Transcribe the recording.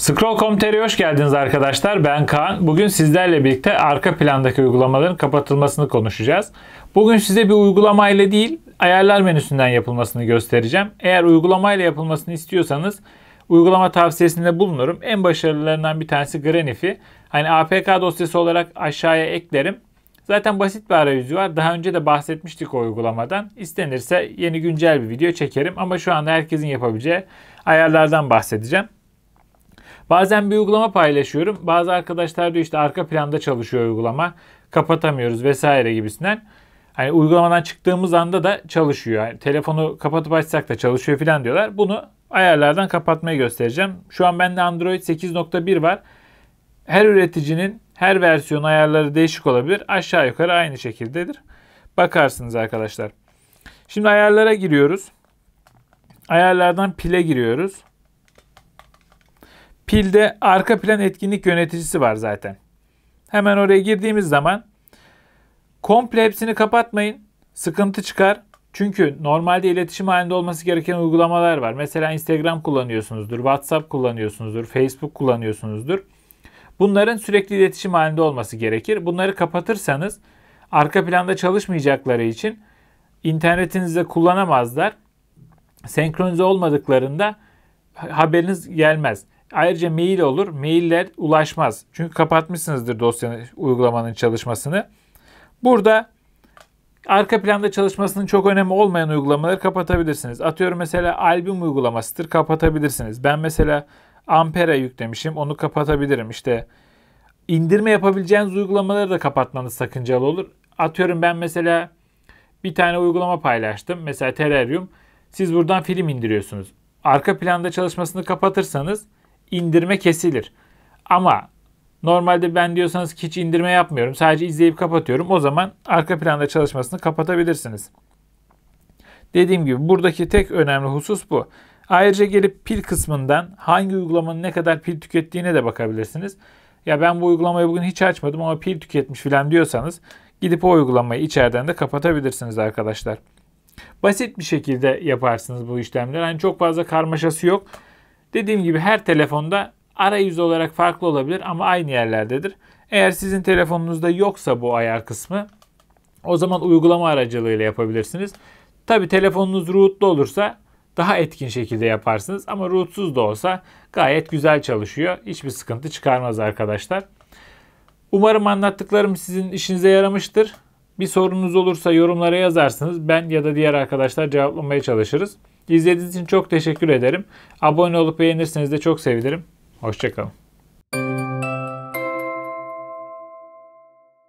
Scroll.com.tr'ye hoş geldiniz arkadaşlar. Ben Kaan. Bugün sizlerle birlikte arka plandaki uygulamaların kapatılmasını konuşacağız. Bugün size bir uygulamayla değil, ayarlar menüsünden yapılmasını göstereceğim. Eğer uygulamayla yapılmasını istiyorsanız uygulama tavsiyesinde bulunurum. En başarılılarından bir tanesi Granify. Hani APK dosyası olarak aşağıya eklerim. Zaten basit bir arayüzü var. Daha önce de bahsetmiştik o uygulamadan. İstenirse yeni güncel bir video çekerim ama şu anda herkesin yapabileceği ayarlardan bahsedeceğim. Bazen bir uygulama paylaşıyorum. Bazı arkadaşlar diyor işte arka planda çalışıyor uygulama. Kapatamıyoruz vesaire gibisinden. Hani uygulamadan çıktığımız anda da çalışıyor. Yani telefonu kapatıp açsak da çalışıyor falan diyorlar. Bunu ayarlardan kapatmayı göstereceğim. Şu an bende Android 8.1 var. Her üreticinin her versiyon ayarları değişik olabilir. Aşağı yukarı aynı şekildedir. Bakarsınız arkadaşlar. Şimdi ayarlara giriyoruz. Ayarlardan pile giriyoruz. Pilde arka plan etkinlik yöneticisi var zaten. Hemen oraya girdiğimiz zaman komple hepsini kapatmayın. Sıkıntı çıkar. Çünkü normalde iletişim halinde olması gereken uygulamalar var. Mesela Instagram kullanıyorsunuzdur, WhatsApp kullanıyorsunuzdur, Facebook kullanıyorsunuzdur. Bunların sürekli iletişim halinde olması gerekir. Bunları kapatırsanız arka planda çalışmayacakları için internetinizde kullanamazlar. Senkronize olmadıklarında haberiniz gelmez. Ayrıca mail olur. Mailler ulaşmaz. Çünkü kapatmışsınızdır dosyanın, uygulamanın çalışmasını. Burada arka planda çalışmasının çok önemli olmayan uygulamaları kapatabilirsiniz. Atıyorum mesela albüm uygulamasıdır kapatabilirsiniz. Ben mesela Ampera yüklemişim onu kapatabilirim. İşte indirme yapabileceğiniz uygulamaları da kapatmanız sakıncalı olur. Atıyorum ben mesela bir tane uygulama paylaştım. Mesela Terrarium. Siz buradan film indiriyorsunuz. Arka planda çalışmasını kapatırsanız indirme kesilir. Ama normalde ben diyorsanız ki hiç indirme yapmıyorum. Sadece izleyip kapatıyorum. O zaman arka planda çalışmasını kapatabilirsiniz. Dediğim gibi buradaki tek önemli husus bu. Ayrıca gelip pil kısmından hangi uygulamanın ne kadar pil tükettiğine de bakabilirsiniz. Ya ben bu uygulamayı bugün hiç açmadım ama pil tüketmiş filan diyorsanız gidip o uygulamayı içeriden de kapatabilirsiniz arkadaşlar. Basit bir şekilde yaparsınız bu işlemleri. Hani çok fazla karmaşası yok. Dediğim gibi her telefonda arayüz olarak farklı olabilir ama aynı yerlerdedir. Eğer sizin telefonunuzda yoksa bu ayar kısmı o zaman uygulama aracılığıyla yapabilirsiniz. Tabi telefonunuz rootlu olursa daha etkin şekilde yaparsınız ama rootsuz da olsa gayet güzel çalışıyor. Hiçbir sıkıntı çıkarmaz arkadaşlar. Umarım anlattıklarım sizin işinize yaramıştır. Bir sorunuz olursa yorumlara yazarsınız. Ben ya da diğer arkadaşlar cevaplamaya çalışırız. İzlediğiniz için çok teşekkür ederim. Abone olup beğenirseniz de çok sevinirim. Hoşçakalın.